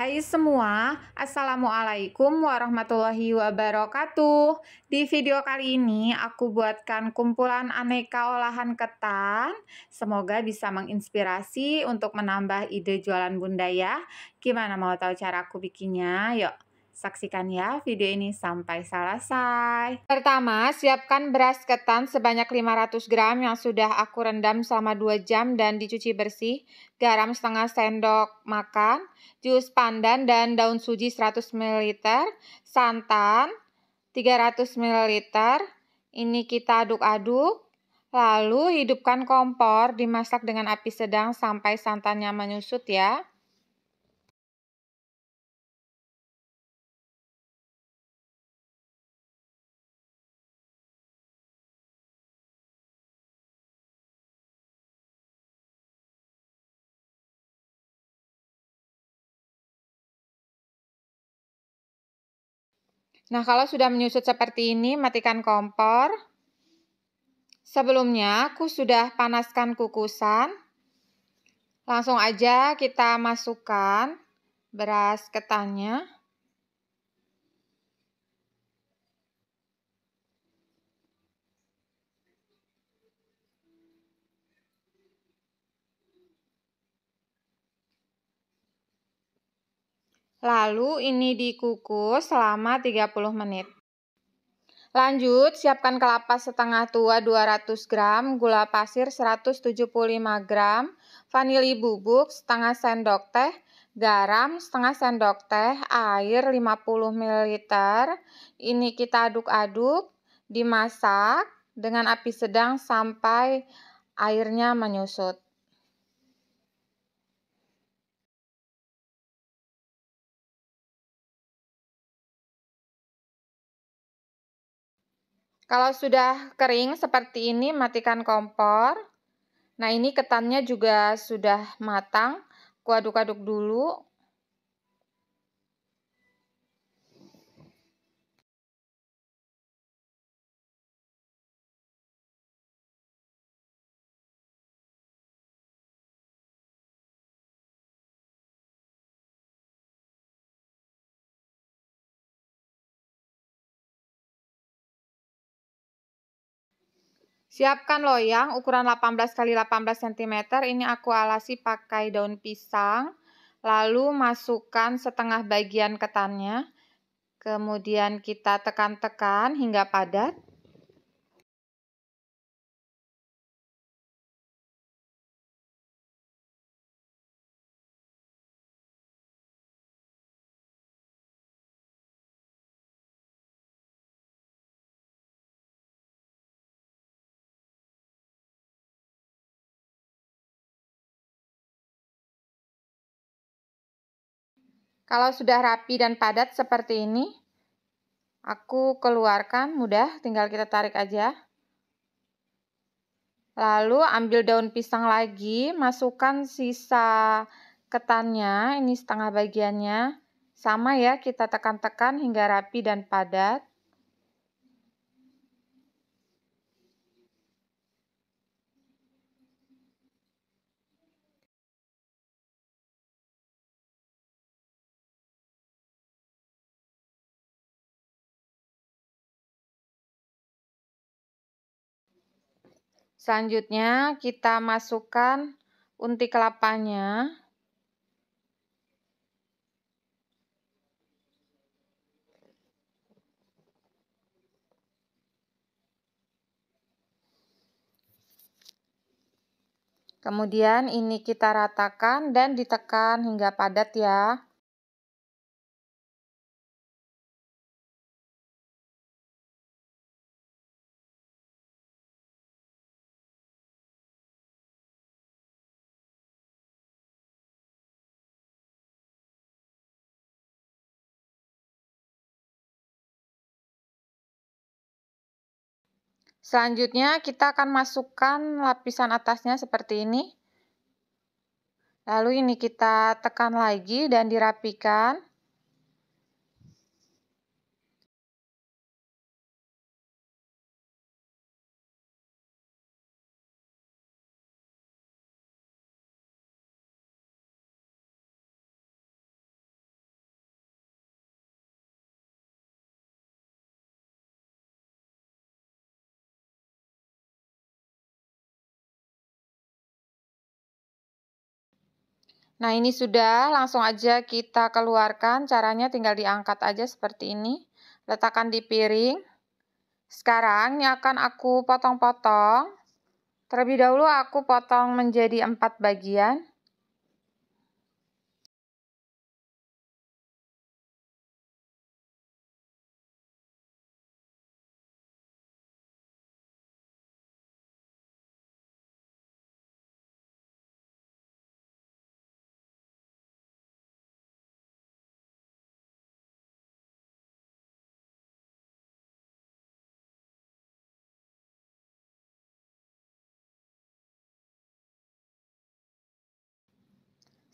Hai semua, Assalamualaikum warahmatullahi wabarakatuh Di video kali ini aku buatkan kumpulan aneka olahan ketan Semoga bisa menginspirasi untuk menambah ide jualan bunda ya Gimana mau tahu cara aku bikinnya? Yuk Saksikan ya video ini sampai selesai. Pertama, siapkan beras ketan sebanyak 500 gram yang sudah aku rendam selama 2 jam dan dicuci bersih, garam setengah sendok makan, jus pandan dan daun suji 100 ml, santan 300 ml. Ini kita aduk-aduk. Lalu hidupkan kompor, dimasak dengan api sedang sampai santannya menyusut ya. Nah, kalau sudah menyusut seperti ini, matikan kompor. Sebelumnya, aku sudah panaskan kukusan. Langsung aja kita masukkan beras ketannya. Lalu ini dikukus selama 30 menit. Lanjut, siapkan kelapa setengah tua 200 gram, gula pasir 175 gram, vanili bubuk setengah sendok teh, garam setengah sendok teh, air 50 ml. Ini kita aduk-aduk, dimasak dengan api sedang sampai airnya menyusut. Kalau sudah kering seperti ini, matikan kompor. Nah, ini ketannya juga sudah matang. Kuaduk-aduk dulu Siapkan loyang ukuran 18 x 18 cm. Ini aku alasi pakai daun pisang. Lalu masukkan setengah bagian ketannya. Kemudian kita tekan-tekan hingga padat. Kalau sudah rapi dan padat seperti ini, aku keluarkan mudah, tinggal kita tarik aja. Lalu ambil daun pisang lagi, masukkan sisa ketannya, ini setengah bagiannya. Sama ya, kita tekan-tekan hingga rapi dan padat. Selanjutnya kita masukkan unti kelapanya. Kemudian ini kita ratakan dan ditekan hingga padat ya. Selanjutnya kita akan masukkan lapisan atasnya seperti ini. Lalu ini kita tekan lagi dan dirapikan. Nah ini sudah, langsung aja kita keluarkan. Caranya tinggal diangkat aja seperti ini. Letakkan di piring. Sekarang ini akan aku potong-potong. Terlebih dahulu aku potong menjadi empat bagian.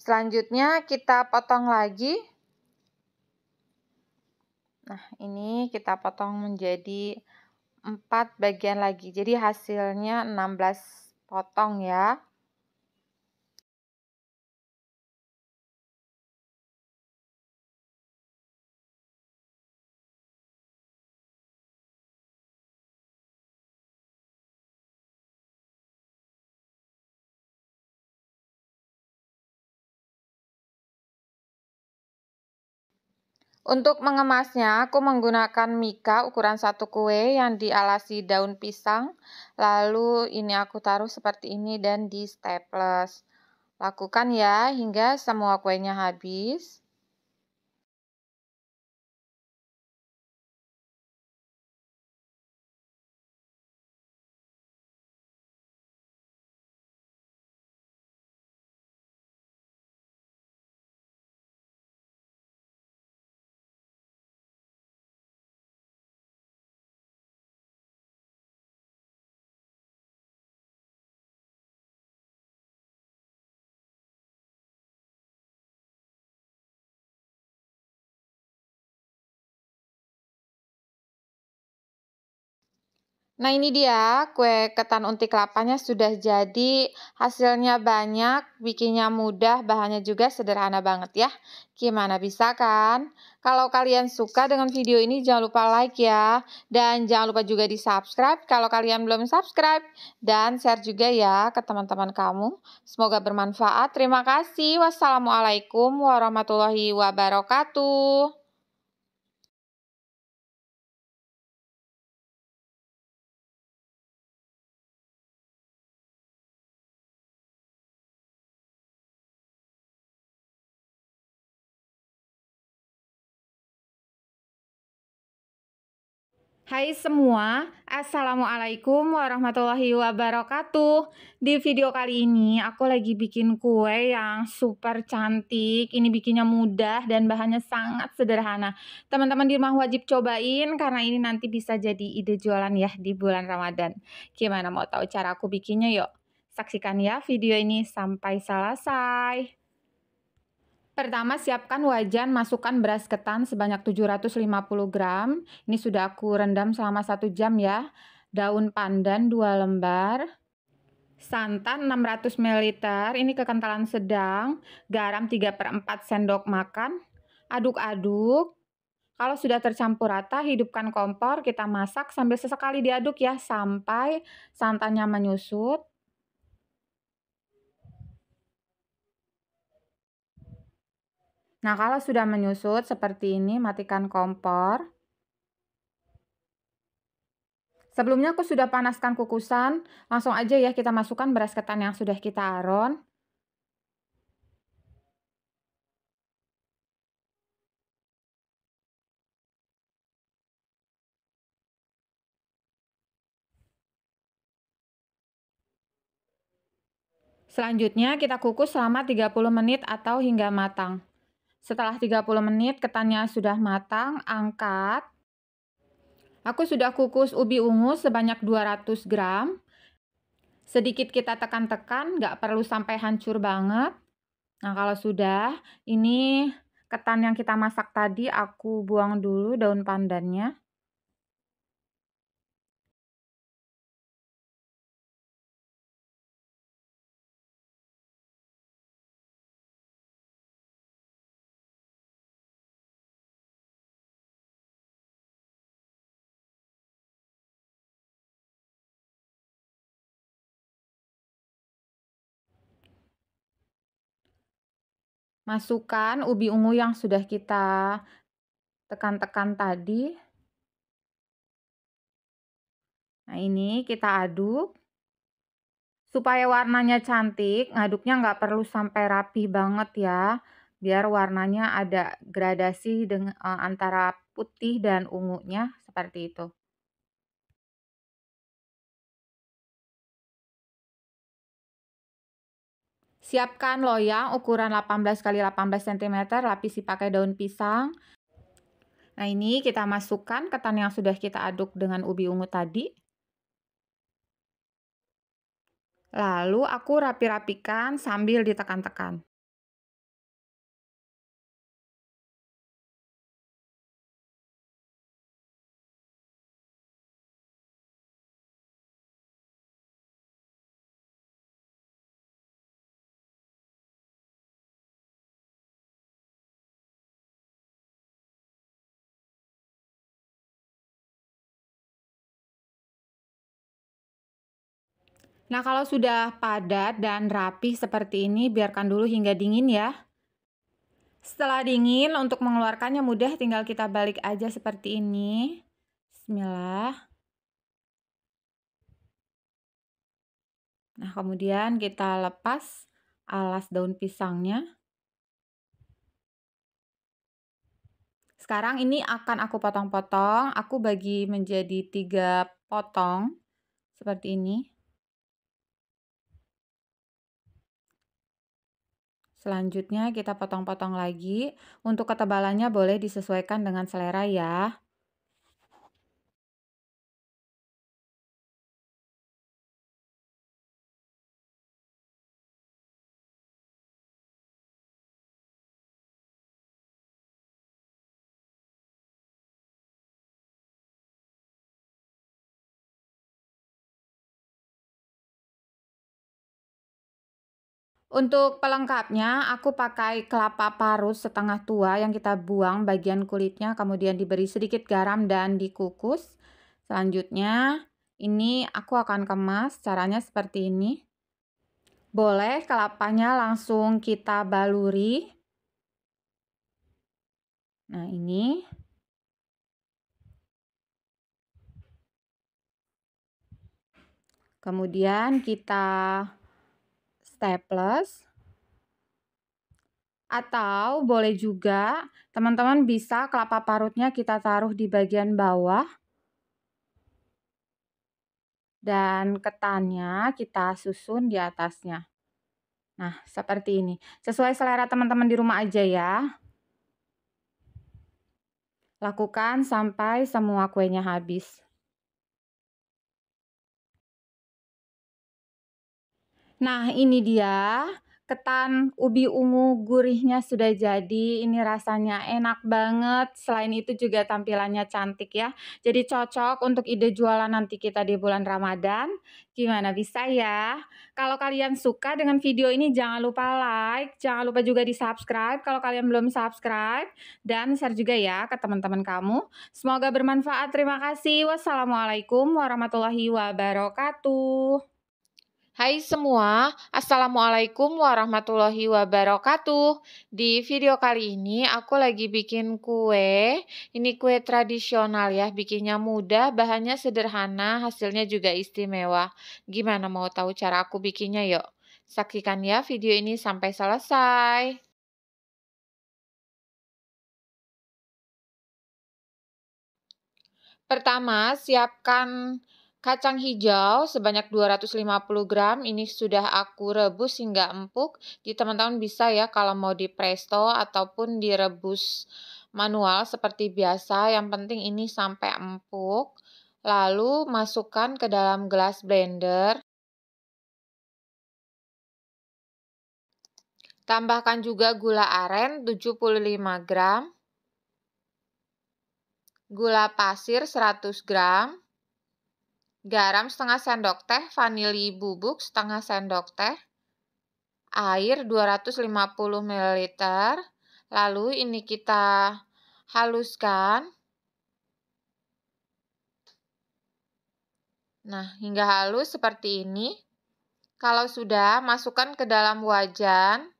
Selanjutnya kita potong lagi. Nah, ini kita potong menjadi 4 bagian lagi. Jadi hasilnya 16 potong ya. Untuk mengemasnya, aku menggunakan mika ukuran satu kue yang dialasi daun pisang. Lalu ini aku taruh seperti ini dan di staples. Lakukan ya hingga semua kuenya habis. Nah ini dia kue ketan unti kelapanya sudah jadi, hasilnya banyak, bikinnya mudah, bahannya juga sederhana banget ya. Gimana bisa kan? Kalau kalian suka dengan video ini jangan lupa like ya. Dan jangan lupa juga di subscribe kalau kalian belum subscribe. Dan share juga ya ke teman-teman kamu. Semoga bermanfaat. Terima kasih. Wassalamualaikum warahmatullahi wabarakatuh. Hai semua, Assalamualaikum warahmatullahi wabarakatuh Di video kali ini aku lagi bikin kue yang super cantik Ini bikinnya mudah dan bahannya sangat sederhana Teman-teman di rumah wajib cobain karena ini nanti bisa jadi ide jualan ya di bulan Ramadan Gimana mau tahu cara aku bikinnya yuk Saksikan ya video ini sampai selesai Pertama, siapkan wajan, masukkan beras ketan sebanyak 750 gram. Ini sudah aku rendam selama 1 jam ya. Daun pandan 2 lembar. Santan 600 ml, ini kekentalan sedang. Garam 3 per 4 sendok makan. Aduk-aduk. Kalau sudah tercampur rata, hidupkan kompor, kita masak sambil sesekali diaduk ya, sampai santannya menyusut. Nah, kalau sudah menyusut seperti ini, matikan kompor. Sebelumnya aku sudah panaskan kukusan, langsung aja ya kita masukkan beras ketan yang sudah kita aron. Selanjutnya kita kukus selama 30 menit atau hingga matang. Setelah 30 menit ketannya sudah matang, angkat. Aku sudah kukus ubi ungu sebanyak 200 gram. Sedikit kita tekan-tekan, nggak perlu sampai hancur banget. Nah kalau sudah, ini ketan yang kita masak tadi aku buang dulu daun pandannya. Masukkan ubi ungu yang sudah kita tekan-tekan tadi. Nah ini kita aduk. Supaya warnanya cantik, ngaduknya nggak perlu sampai rapi banget ya. Biar warnanya ada gradasi dengan, eh, antara putih dan ungunya seperti itu. Siapkan loyang ukuran 18 x 18 cm, lapisi pakai daun pisang. Nah ini kita masukkan ketan yang sudah kita aduk dengan ubi ungu tadi. Lalu aku rapi-rapikan sambil ditekan-tekan. Nah, kalau sudah padat dan rapi seperti ini, biarkan dulu hingga dingin ya. Setelah dingin, untuk mengeluarkannya mudah, tinggal kita balik aja seperti ini. Bismillah. Nah, kemudian kita lepas alas daun pisangnya. Sekarang ini akan aku potong-potong. Aku bagi menjadi tiga potong seperti ini. Selanjutnya kita potong-potong lagi. Untuk ketebalannya boleh disesuaikan dengan selera ya. Untuk pelengkapnya, aku pakai kelapa parut setengah tua yang kita buang bagian kulitnya, kemudian diberi sedikit garam dan dikukus. Selanjutnya, ini aku akan kemas, caranya seperti ini. Boleh kelapanya langsung kita baluri. Nah, ini. Kemudian kita staples atau boleh juga teman-teman bisa kelapa parutnya kita taruh di bagian bawah. Dan ketannya kita susun di atasnya. Nah, seperti ini. Sesuai selera teman-teman di rumah aja ya. Lakukan sampai semua kuenya habis. Nah, ini dia ketan ubi ungu gurihnya sudah jadi. Ini rasanya enak banget. Selain itu juga tampilannya cantik ya. Jadi cocok untuk ide jualan nanti kita di bulan ramadhan Gimana bisa ya? Kalau kalian suka dengan video ini jangan lupa like, jangan lupa juga di-subscribe kalau kalian belum subscribe dan share juga ya ke teman-teman kamu. Semoga bermanfaat. Terima kasih. Wassalamualaikum warahmatullahi wabarakatuh. Hai semua, Assalamualaikum warahmatullahi wabarakatuh. Di video kali ini aku lagi bikin kue. Ini kue tradisional ya, bikinnya mudah, bahannya sederhana, hasilnya juga istimewa. Gimana mau tahu cara aku bikinnya yuk? Saksikan ya video ini sampai selesai. Pertama, siapkan Kacang hijau sebanyak 250 gram ini sudah aku rebus hingga empuk. Di teman-teman bisa ya kalau mau di presto ataupun direbus manual seperti biasa. Yang penting ini sampai empuk. Lalu masukkan ke dalam gelas blender. Tambahkan juga gula aren 75 gram. Gula pasir 100 gram garam setengah sendok teh, vanili bubuk setengah sendok teh, air 250 ml. Lalu ini kita haluskan. Nah, hingga halus seperti ini. Kalau sudah, masukkan ke dalam wajan.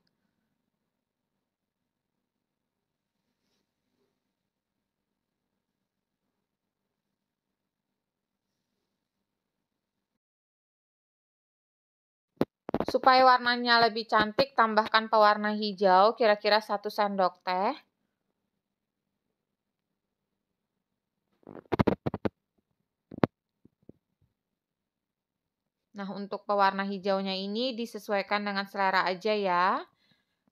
Supaya warnanya lebih cantik, tambahkan pewarna hijau kira-kira 1 sendok teh. Nah, untuk pewarna hijaunya ini disesuaikan dengan selera aja ya.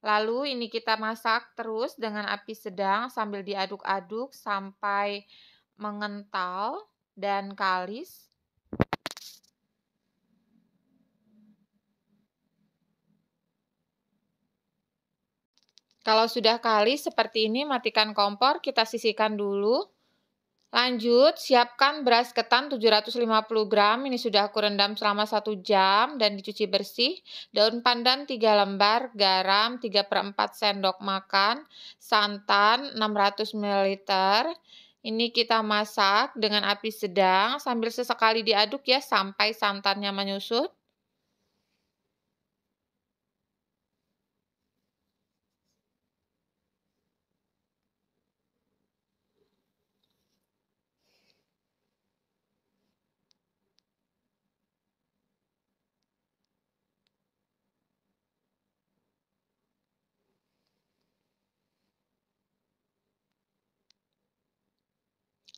Lalu ini kita masak terus dengan api sedang sambil diaduk-aduk sampai mengental dan kalis. Kalau sudah kalis seperti ini, matikan kompor, kita sisihkan dulu. Lanjut, siapkan beras ketan 750 gram, ini sudah aku rendam selama 1 jam dan dicuci bersih. Daun pandan 3 lembar, garam 3 per 4 sendok makan, santan 600 ml. Ini kita masak dengan api sedang sambil sesekali diaduk ya sampai santannya menyusut.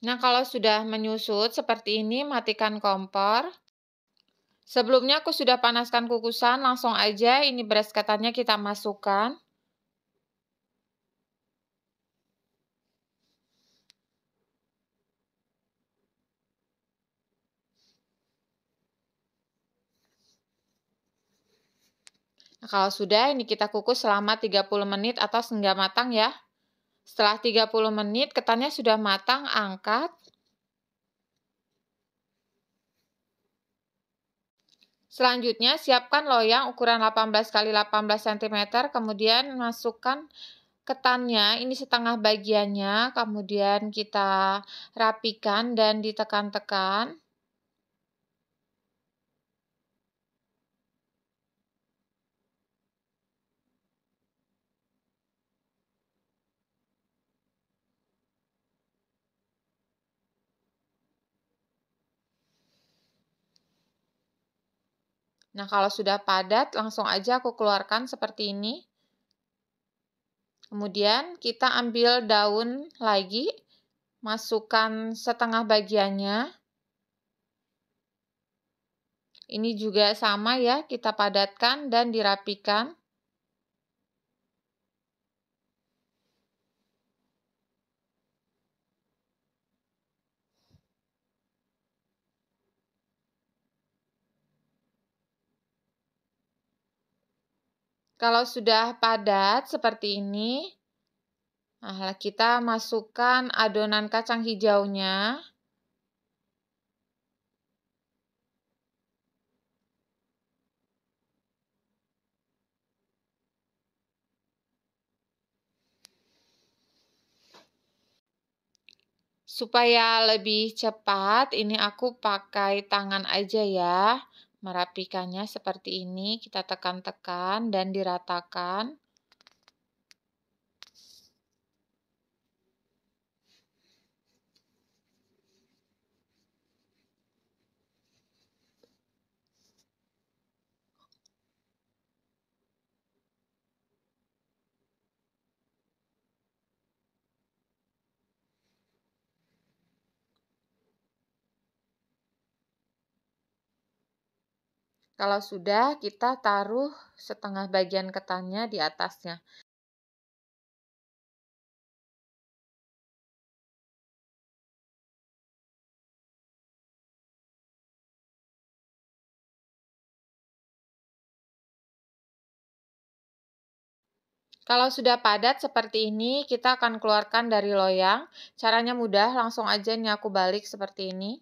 Nah, kalau sudah menyusut seperti ini, matikan kompor. Sebelumnya aku sudah panaskan kukusan, langsung aja ini beras ketannya kita masukkan. Nah, kalau sudah, ini kita kukus selama 30 menit atau sehingga matang ya. Setelah 30 menit, ketannya sudah matang, angkat. Selanjutnya, siapkan loyang ukuran 18 x 18 cm, kemudian masukkan ketannya, ini setengah bagiannya, kemudian kita rapikan dan ditekan-tekan. Nah, kalau sudah padat, langsung aja aku keluarkan seperti ini. Kemudian kita ambil daun lagi, masukkan setengah bagiannya. Ini juga sama ya, kita padatkan dan dirapikan. Kalau sudah padat seperti ini, nah kita masukkan adonan kacang hijaunya. Supaya lebih cepat, ini aku pakai tangan aja ya. Merapikannya seperti ini, kita tekan-tekan dan diratakan. Kalau sudah, kita taruh setengah bagian ketannya di atasnya. Kalau sudah padat seperti ini, kita akan keluarkan dari loyang. Caranya mudah, langsung aja nyaku balik seperti ini.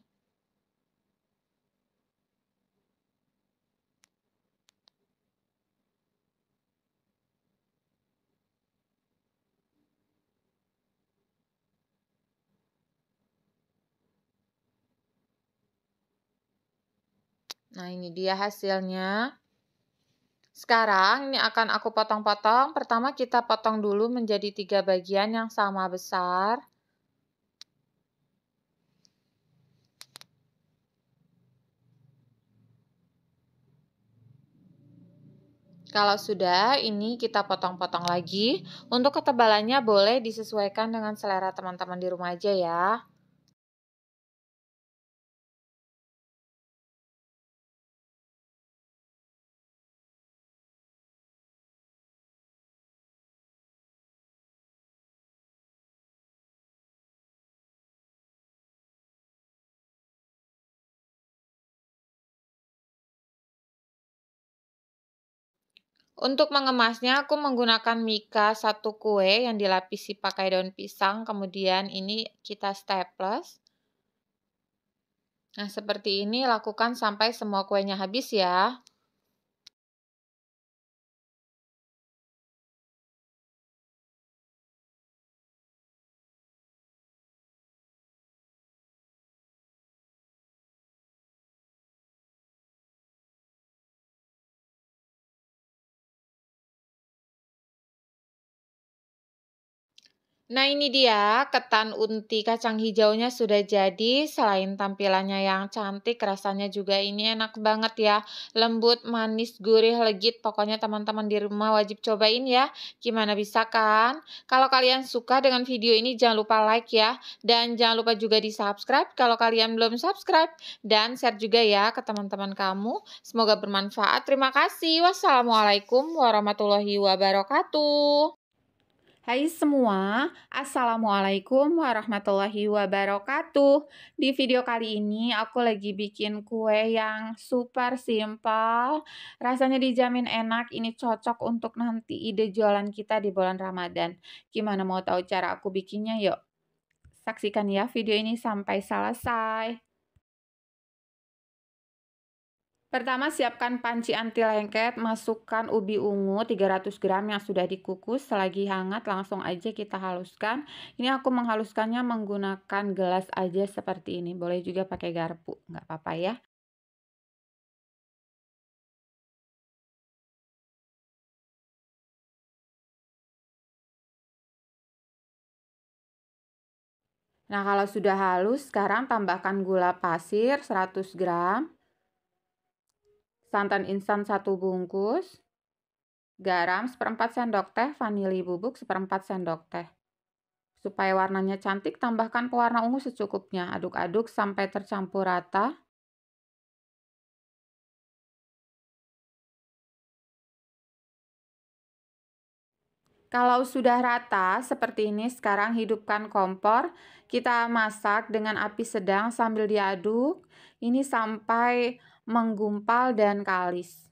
Nah, ini dia hasilnya. Sekarang ini akan aku potong-potong. Pertama kita potong dulu menjadi tiga bagian yang sama besar. Kalau sudah, ini kita potong-potong lagi. Untuk ketebalannya boleh disesuaikan dengan selera teman-teman di rumah aja ya. Untuk mengemasnya, aku menggunakan mika satu kue yang dilapisi pakai daun pisang, kemudian ini kita staples. Nah, seperti ini lakukan sampai semua kuenya habis ya. Nah ini dia ketan unti kacang hijaunya sudah jadi selain tampilannya yang cantik rasanya juga ini enak banget ya lembut manis gurih legit pokoknya teman-teman di rumah wajib cobain ya gimana bisa kan kalau kalian suka dengan video ini jangan lupa like ya dan jangan lupa juga di subscribe kalau kalian belum subscribe dan share juga ya ke teman-teman kamu semoga bermanfaat terima kasih wassalamualaikum warahmatullahi wabarakatuh Hai semua, Assalamualaikum warahmatullahi wabarakatuh Di video kali ini aku lagi bikin kue yang super simple Rasanya dijamin enak, ini cocok untuk nanti ide jualan kita di bulan Ramadan Gimana mau tahu cara aku bikinnya yuk? Saksikan ya video ini sampai selesai Pertama, siapkan panci anti lengket, masukkan ubi ungu 300 gram yang sudah dikukus. Selagi hangat, langsung aja kita haluskan. Ini aku menghaluskannya menggunakan gelas aja seperti ini. Boleh juga pakai garpu, nggak apa-apa ya. Nah, kalau sudah halus, sekarang tambahkan gula pasir 100 gram santan instan 1 bungkus, garam seperempat sendok teh, vanili bubuk seperempat sendok teh. Supaya warnanya cantik, tambahkan pewarna ungu secukupnya. Aduk-aduk sampai tercampur rata. Kalau sudah rata seperti ini, sekarang hidupkan kompor. Kita masak dengan api sedang sambil diaduk ini sampai menggumpal dan kalis.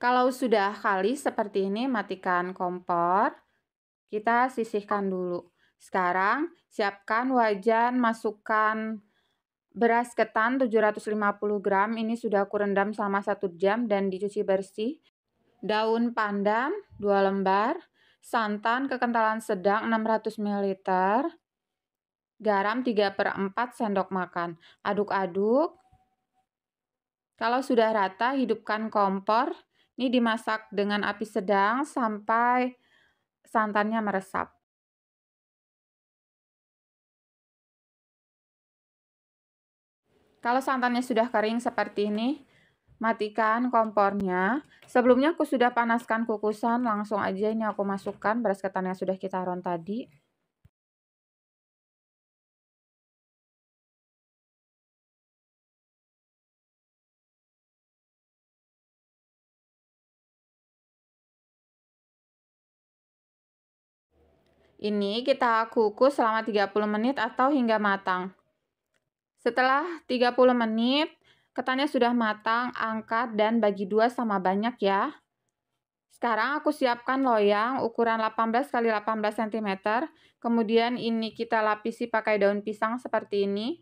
Kalau sudah kalis seperti ini, matikan kompor. Kita sisihkan dulu. Sekarang, siapkan wajan, masukkan Beras ketan 750 gram ini sudah aku rendam selama 1 jam dan dicuci bersih. Daun pandan 2 lembar, santan kekentalan sedang 600 ml, garam 3 per 4 sendok makan. Aduk-aduk. Kalau sudah rata, hidupkan kompor. Ini dimasak dengan api sedang sampai santannya meresap. Kalau santannya sudah kering seperti ini, matikan kompornya. Sebelumnya aku sudah panaskan kukusan, langsung aja ini aku masukkan beras ketan yang sudah kita ron tadi. Ini kita kukus selama 30 menit atau hingga matang. Setelah 30 menit, ketannya sudah matang, angkat dan bagi dua sama banyak ya. Sekarang aku siapkan loyang ukuran 18 x 18 cm. Kemudian ini kita lapisi pakai daun pisang seperti ini.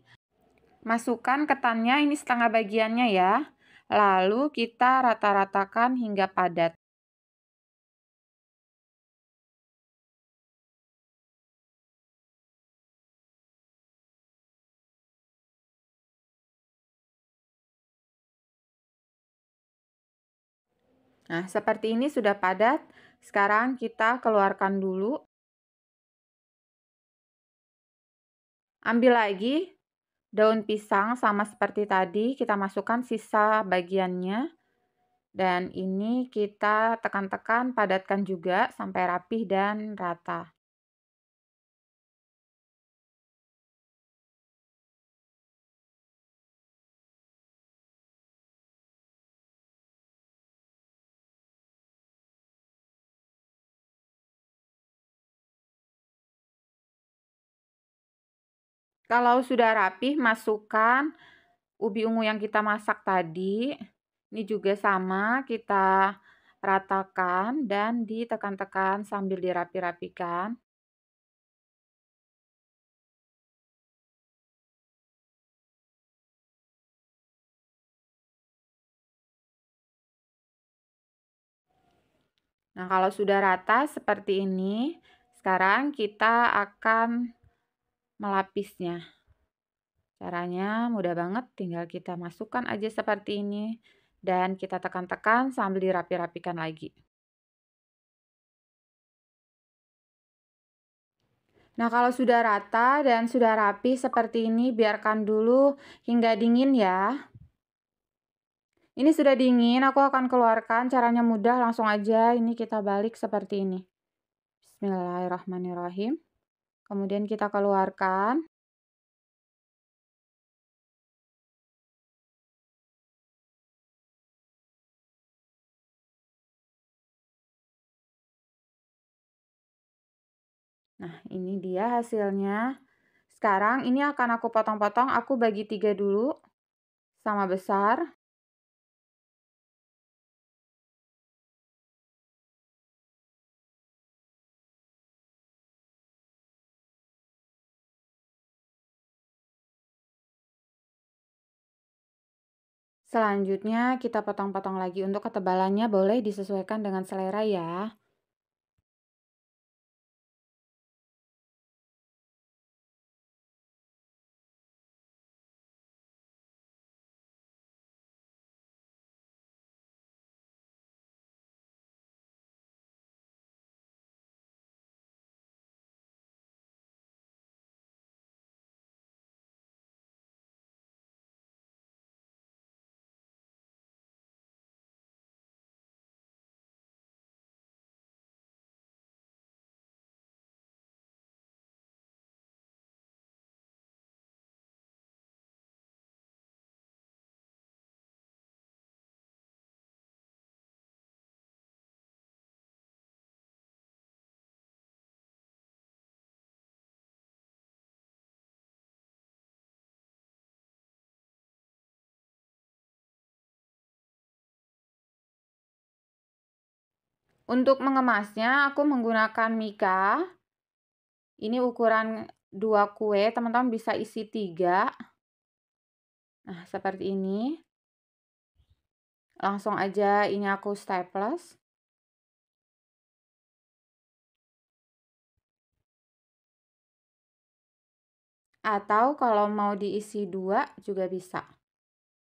Masukkan ketannya ini setengah bagiannya ya. Lalu kita rata-ratakan hingga padat. Nah, seperti ini sudah padat. Sekarang kita keluarkan dulu. Ambil lagi daun pisang sama seperti tadi. Kita masukkan sisa bagiannya. Dan ini kita tekan-tekan padatkan juga sampai rapih dan rata. Kalau sudah rapih, masukkan ubi ungu yang kita masak tadi. Ini juga sama, kita ratakan dan ditekan-tekan sambil dirapi-rapikan. Nah, kalau sudah rata seperti ini, sekarang kita akan melapisnya. Caranya mudah banget, tinggal kita masukkan aja seperti ini dan kita tekan-tekan sambil dirapi-rapikan lagi. Nah, kalau sudah rata dan sudah rapi seperti ini, biarkan dulu hingga dingin ya. Ini sudah dingin, aku akan keluarkan. Caranya mudah, langsung aja ini kita balik seperti ini. Bismillahirrahmanirrahim. Kemudian kita keluarkan. Nah, ini dia hasilnya. Sekarang ini akan aku potong-potong, aku bagi tiga dulu. Sama besar. Selanjutnya kita potong-potong lagi untuk ketebalannya boleh disesuaikan dengan selera ya. Untuk mengemasnya, aku menggunakan mika. Ini ukuran 2 kue, teman-teman bisa isi 3. Nah, seperti ini. Langsung aja ini aku staples. Atau kalau mau diisi dua juga bisa.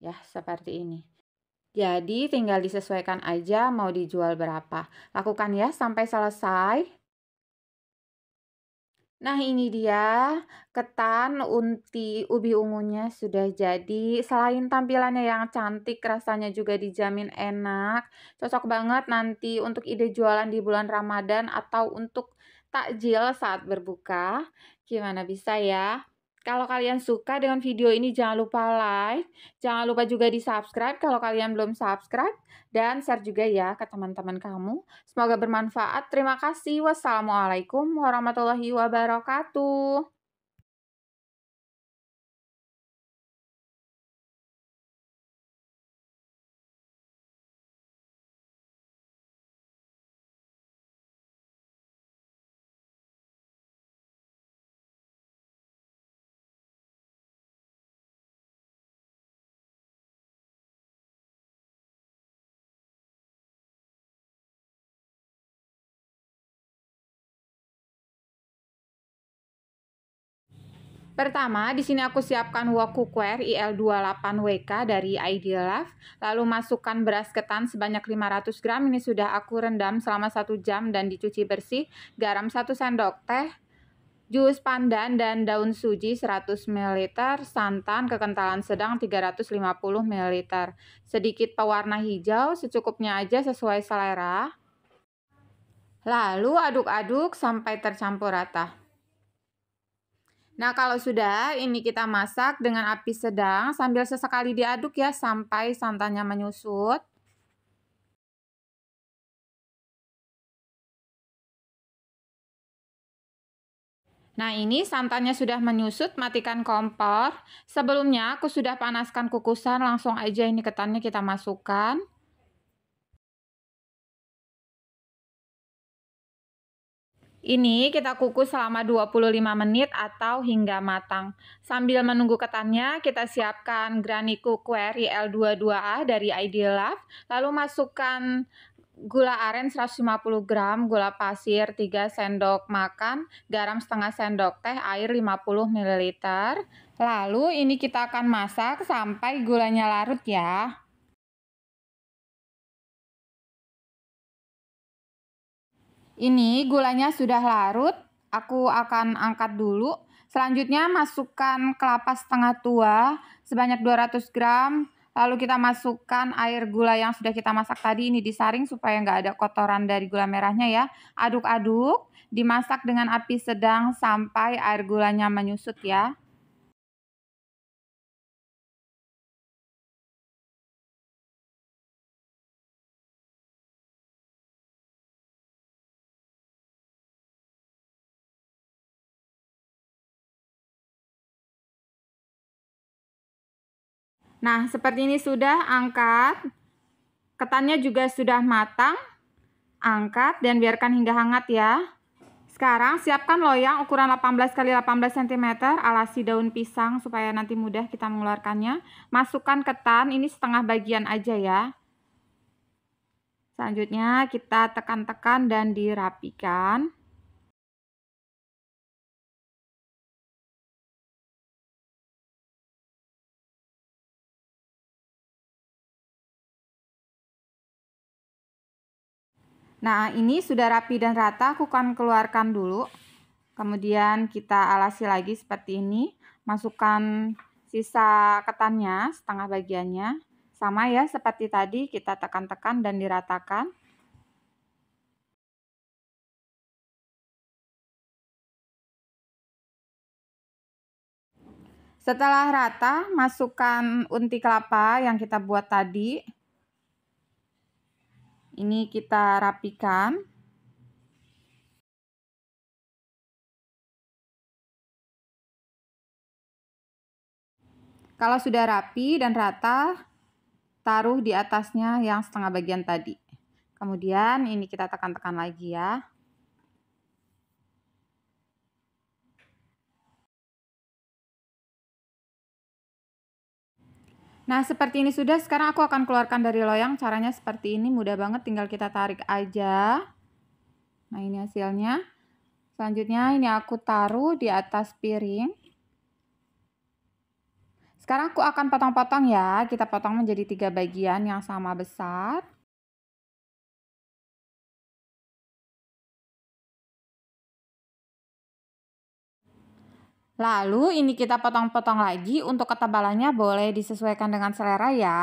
Ya, seperti ini. Jadi tinggal disesuaikan aja mau dijual berapa. Lakukan ya sampai selesai. Nah ini dia ketan unti ubi ungunya sudah jadi. Selain tampilannya yang cantik rasanya juga dijamin enak. Cocok banget nanti untuk ide jualan di bulan Ramadan atau untuk takjil saat berbuka. Gimana bisa ya? Kalau kalian suka dengan video ini jangan lupa like, jangan lupa juga di subscribe kalau kalian belum subscribe dan share juga ya ke teman-teman kamu. Semoga bermanfaat. Terima kasih. Wassalamualaikum warahmatullahi wabarakatuh. Pertama, di sini aku siapkan wok cookware IL28WK dari Ideal Life. Lalu masukkan beras ketan sebanyak 500 gram. Ini sudah aku rendam selama 1 jam dan dicuci bersih. Garam 1 sendok teh. Jus pandan dan daun suji 100 ml, santan kekentalan sedang 350 ml. Sedikit pewarna hijau secukupnya aja sesuai selera. Lalu aduk-aduk sampai tercampur rata. Nah, kalau sudah, ini kita masak dengan api sedang sambil sesekali diaduk ya sampai santannya menyusut. Nah ini santannya sudah menyusut, matikan kompor. Sebelumnya aku sudah panaskan kukusan, langsung aja ini ketannya kita masukkan. Ini kita kukus selama 25 menit atau hingga matang. Sambil menunggu ketannya, kita siapkan granny cookware L22A dari Ideal Love. Lalu masukkan gula aren 150 gram, gula pasir 3 sendok makan, garam setengah sendok teh, air 50 ml. Lalu ini kita akan masak sampai gulanya larut ya. Ini gulanya sudah larut, aku akan angkat dulu. Selanjutnya masukkan kelapa setengah tua sebanyak 200 gram. Lalu kita masukkan air gula yang sudah kita masak tadi ini disaring supaya nggak ada kotoran dari gula merahnya ya. Aduk-aduk, dimasak dengan api sedang sampai air gulanya menyusut ya. Nah, seperti ini sudah angkat. Ketannya juga sudah matang. Angkat dan biarkan hingga hangat ya. Sekarang siapkan loyang ukuran 18 x 18 cm alasi daun pisang supaya nanti mudah kita mengeluarkannya. Masukkan ketan, ini setengah bagian aja ya. Selanjutnya kita tekan-tekan dan dirapikan. Nah, ini sudah rapi dan rata, aku akan keluarkan dulu. Kemudian kita alasi lagi seperti ini. Masukkan sisa ketannya, setengah bagiannya. Sama ya, seperti tadi kita tekan-tekan dan diratakan. Setelah rata, masukkan unti kelapa yang kita buat tadi. Ini kita rapikan. Kalau sudah rapi dan rata, taruh di atasnya yang setengah bagian tadi. Kemudian ini kita tekan-tekan lagi ya. Nah, seperti ini sudah. Sekarang aku akan keluarkan dari loyang. Caranya seperti ini, mudah banget. Tinggal kita tarik aja. Nah, ini hasilnya. Selanjutnya, ini aku taruh di atas piring. Sekarang aku akan potong-potong ya. Kita potong menjadi tiga bagian yang sama besar. Lalu ini kita potong-potong lagi untuk ketebalannya boleh disesuaikan dengan selera ya.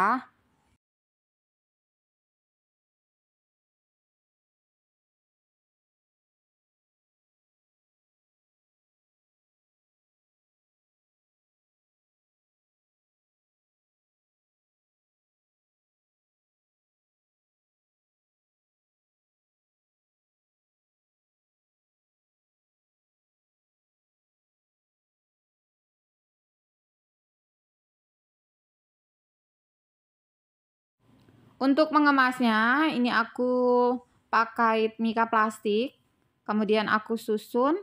Untuk mengemasnya, ini aku pakai mika plastik. Kemudian aku susun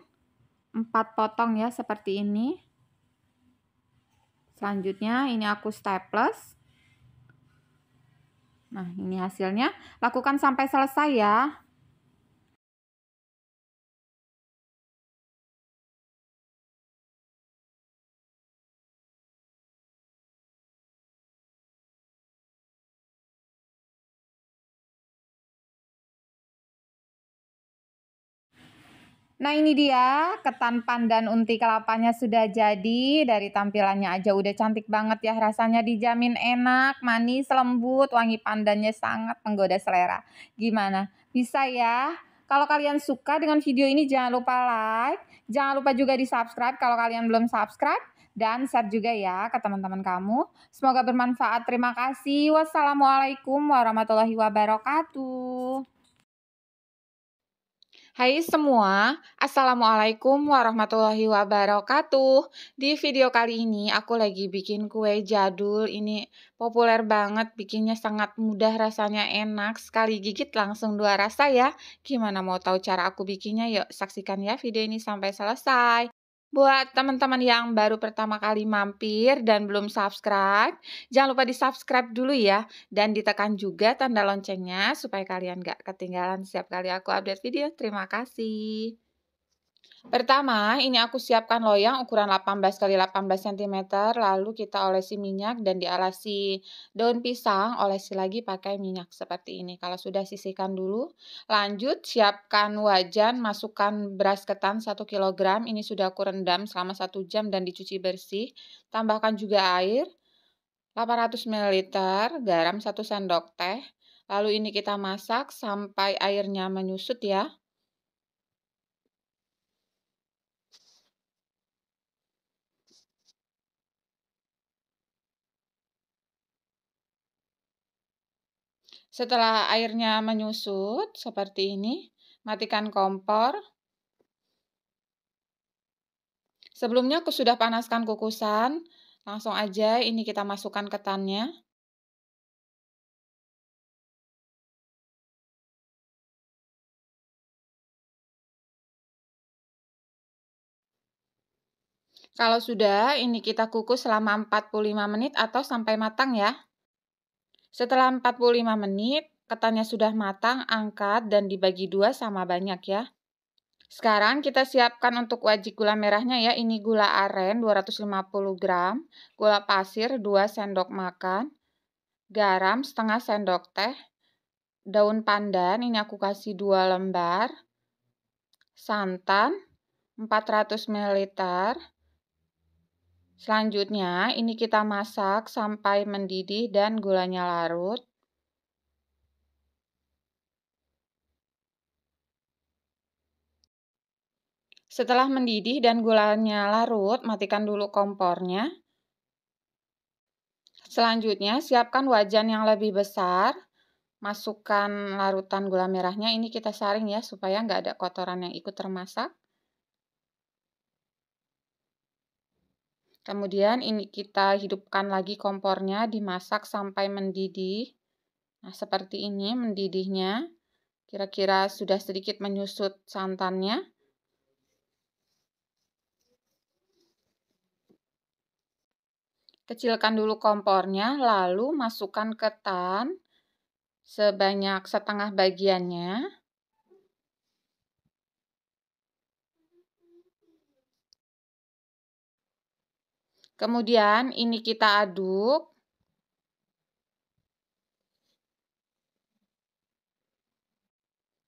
empat potong ya seperti ini. Selanjutnya ini aku staples. Nah, ini hasilnya. Lakukan sampai selesai ya. Nah ini dia ketan pandan unti kelapanya sudah jadi dari tampilannya aja udah cantik banget ya rasanya dijamin enak manis lembut wangi pandannya sangat menggoda selera gimana bisa ya kalau kalian suka dengan video ini jangan lupa like jangan lupa juga di subscribe kalau kalian belum subscribe dan share juga ya ke teman-teman kamu semoga bermanfaat terima kasih wassalamualaikum warahmatullahi wabarakatuh Hai semua, Assalamualaikum warahmatullahi wabarakatuh Di video kali ini aku lagi bikin kue jadul Ini populer banget, bikinnya sangat mudah, rasanya enak Sekali gigit langsung dua rasa ya Gimana mau tahu cara aku bikinnya? Yuk saksikan ya video ini sampai selesai Buat teman-teman yang baru pertama kali mampir dan belum subscribe, jangan lupa di-subscribe dulu ya. Dan ditekan juga tanda loncengnya supaya kalian gak ketinggalan setiap kali aku update video. Terima kasih. Pertama, ini aku siapkan loyang ukuran 18 x 18 cm, lalu kita olesi minyak dan dialasi daun pisang, olesi lagi pakai minyak seperti ini. Kalau sudah sisihkan dulu. Lanjut, siapkan wajan, masukkan beras ketan 1 kg, ini sudah aku rendam selama 1 jam dan dicuci bersih. Tambahkan juga air, 800 ml, garam 1 sendok teh. Lalu ini kita masak sampai airnya menyusut ya. Setelah airnya menyusut seperti ini, matikan kompor. Sebelumnya aku sudah panaskan kukusan, langsung aja ini kita masukkan ketannya. Kalau sudah, ini kita kukus selama 45 menit atau sampai matang ya. Setelah 45 menit, ketannya sudah matang, angkat dan dibagi dua sama banyak ya. Sekarang kita siapkan untuk wajik gula merahnya ya. Ini gula aren 250 gram, gula pasir 2 sendok makan, garam setengah sendok teh, daun pandan ini aku kasih 2 lembar, santan 400 ml, Selanjutnya, ini kita masak sampai mendidih dan gulanya larut. Setelah mendidih dan gulanya larut, matikan dulu kompornya. Selanjutnya, siapkan wajan yang lebih besar. Masukkan larutan gula merahnya, ini kita saring ya, supaya nggak ada kotoran yang ikut termasak. Kemudian ini kita hidupkan lagi kompornya, dimasak sampai mendidih. Nah, seperti ini mendidihnya. Kira-kira sudah sedikit menyusut santannya. Kecilkan dulu kompornya, lalu masukkan ketan sebanyak setengah bagiannya. Kemudian ini kita aduk.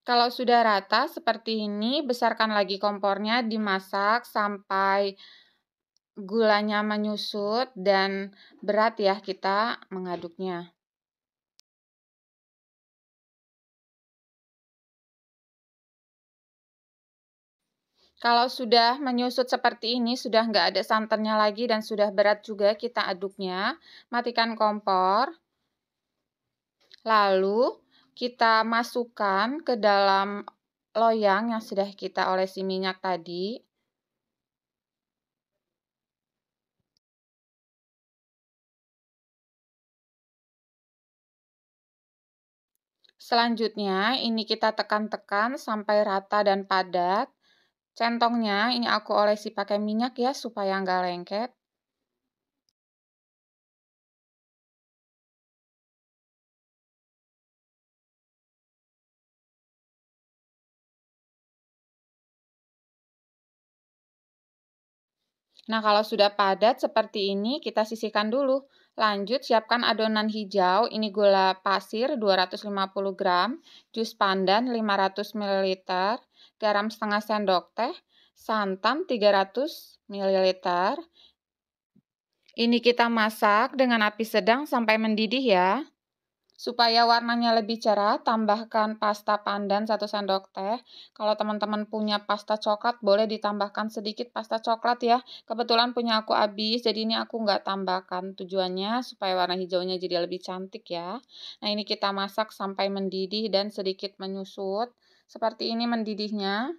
Kalau sudah rata seperti ini, besarkan lagi kompornya, dimasak sampai gulanya menyusut dan berat ya kita mengaduknya. Kalau sudah menyusut seperti ini, sudah nggak ada santannya lagi dan sudah berat juga kita aduknya. Matikan kompor. Lalu kita masukkan ke dalam loyang yang sudah kita olesi minyak tadi. Selanjutnya, ini kita tekan-tekan sampai rata dan padat. Kantongnya ini aku olesi pakai minyak ya supaya nggak lengket. Nah, kalau sudah padat seperti ini, kita sisihkan dulu. Lanjut, siapkan adonan hijau, ini gula pasir 250 gram, jus pandan 500 ml, garam setengah sendok teh, santan 300 ml. Ini kita masak dengan api sedang sampai mendidih ya. Supaya warnanya lebih cerah, tambahkan pasta pandan 1 sendok teh. Kalau teman-teman punya pasta coklat, boleh ditambahkan sedikit pasta coklat ya. Kebetulan punya aku habis, jadi ini aku nggak tambahkan. Tujuannya supaya warna hijaunya jadi lebih cantik ya. Nah ini kita masak sampai mendidih dan sedikit menyusut. Seperti ini mendidihnya.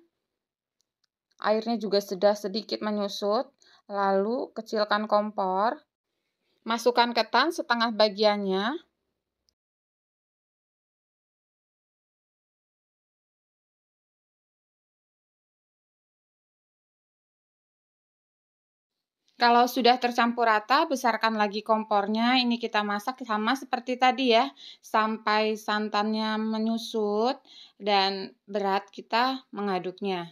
Airnya juga sudah sedikit menyusut. Lalu kecilkan kompor. Masukkan ketan setengah bagiannya. Kalau sudah tercampur rata, besarkan lagi kompornya. Ini kita masak sama seperti tadi ya, sampai santannya menyusut dan berat kita mengaduknya.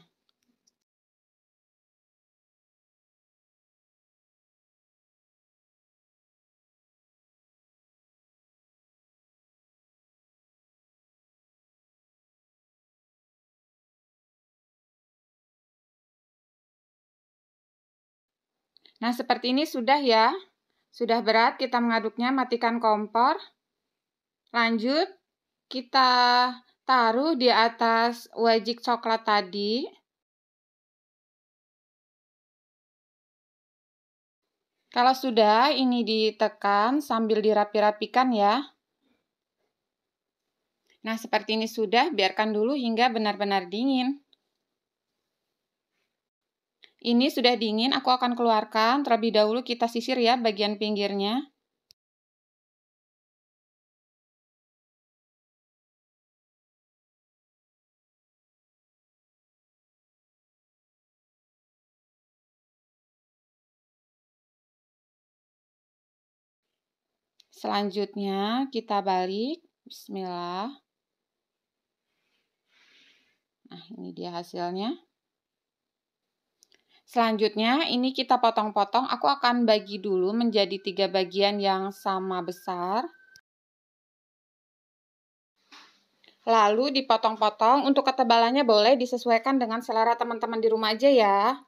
Nah, seperti ini sudah ya. Sudah berat, kita mengaduknya, matikan kompor. Lanjut, kita taruh di atas wajik coklat tadi. Kalau sudah, ini ditekan sambil dirapi-rapikan ya. Nah, seperti ini sudah, biarkan dulu hingga benar-benar dingin. Ini sudah dingin, aku akan keluarkan. Terlebih dahulu kita sisir ya bagian pinggirnya. Selanjutnya kita balik. Bismillah. Nah, ini dia hasilnya. Selanjutnya, ini kita potong-potong. Aku akan bagi dulu menjadi tiga bagian yang sama besar. Lalu dipotong-potong. Untuk ketebalannya boleh disesuaikan dengan selera teman-teman di rumah aja ya.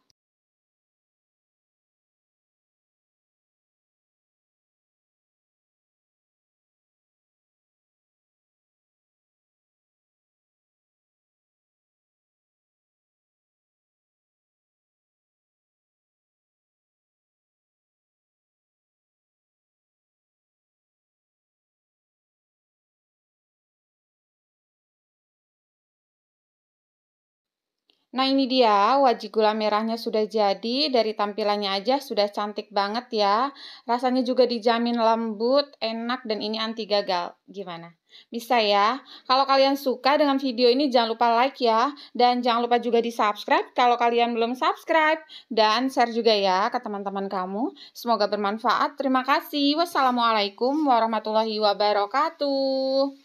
Nah ini dia wajib gula merahnya sudah jadi, dari tampilannya aja sudah cantik banget ya. Rasanya juga dijamin lembut, enak, dan ini anti gagal. Gimana? Bisa ya? Kalau kalian suka dengan video ini jangan lupa like ya. Dan jangan lupa juga di subscribe kalau kalian belum subscribe. Dan share juga ya ke teman-teman kamu. Semoga bermanfaat. Terima kasih. Wassalamualaikum warahmatullahi wabarakatuh.